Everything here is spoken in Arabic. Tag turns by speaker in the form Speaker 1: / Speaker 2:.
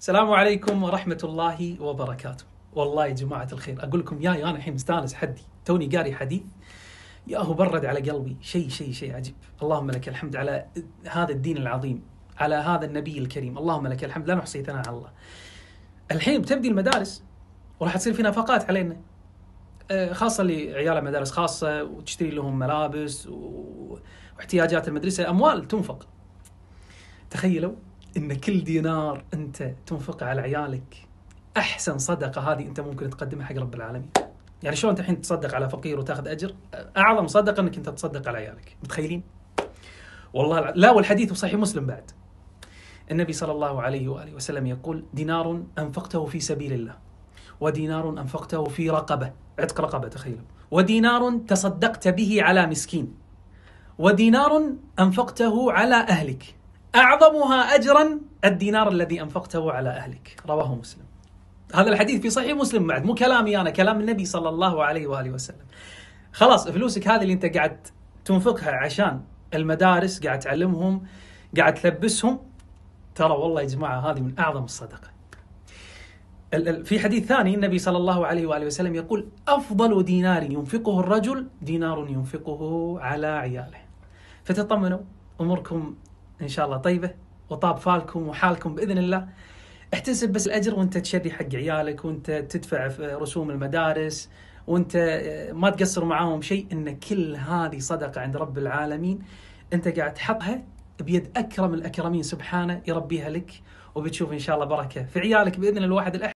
Speaker 1: السلام عليكم ورحمة الله وبركاته والله يا جماعة الخير أقول لكم ياي أنا الحين مستانس حدي توني قاري حديث يا هو برد على قلبي شيء شيء شيء عجيب اللهم لك الحمد على هذا الدين العظيم على هذا النبي الكريم اللهم لك الحمد لا نحصي ثناء على الله الحين بتبدي المدارس وراح تصير في نفقات علينا آه، خاصه لعيال مدارس خاصه وتشتري لهم ملابس واحتياجات المدرسه اموال تنفق تخيلوا ان كل دينار انت تنفقه على عيالك احسن صدقه هذه انت ممكن تقدمها حق رب العالمين يعني شلون انت الحين تصدق على فقير وتاخذ اجر اعظم صدقه انك انت تصدق على عيالك متخيلين والله لا والحديث صحيح مسلم بعد النبي صلى الله عليه واله وسلم يقول دينار انفقته في سبيل الله ودينار انفقته في رقبه عتق رقبه تخيل ودينار تصدقت به على مسكين ودينار انفقته على اهلك أعظمها أجرا الدينار الذي أنفقته على أهلك رواه مسلم هذا الحديث في صحيح مسلم بعد مو كلامي أنا كلام النبي صلى الله عليه وآله وسلم خلاص فلوسك هذه اللي أنت قاعد تنفقها عشان المدارس قاعد تعلمهم قاعد تلبسهم ترى والله يا جماعة هذه من أعظم الصدقة في حديث ثاني النبي صلى الله عليه وآله وسلم يقول أفضل دينار ينفقه الرجل دينار ينفقه على عياله فتطمنوا أموركم ان شاء الله طيبه وطاب فالكم وحالكم باذن الله احتسب بس الاجر وانت تشري حق عيالك وانت تدفع رسوم المدارس وانت آه، ما تقصر معاهم شيء ان كل هذه صدقه عند رب العالمين انت قاعد تحطها بيد اكرم الاكرمين سبحانه يربيها لك وبتشوف ان شاء الله بركه في عيالك باذن الواحد الاحد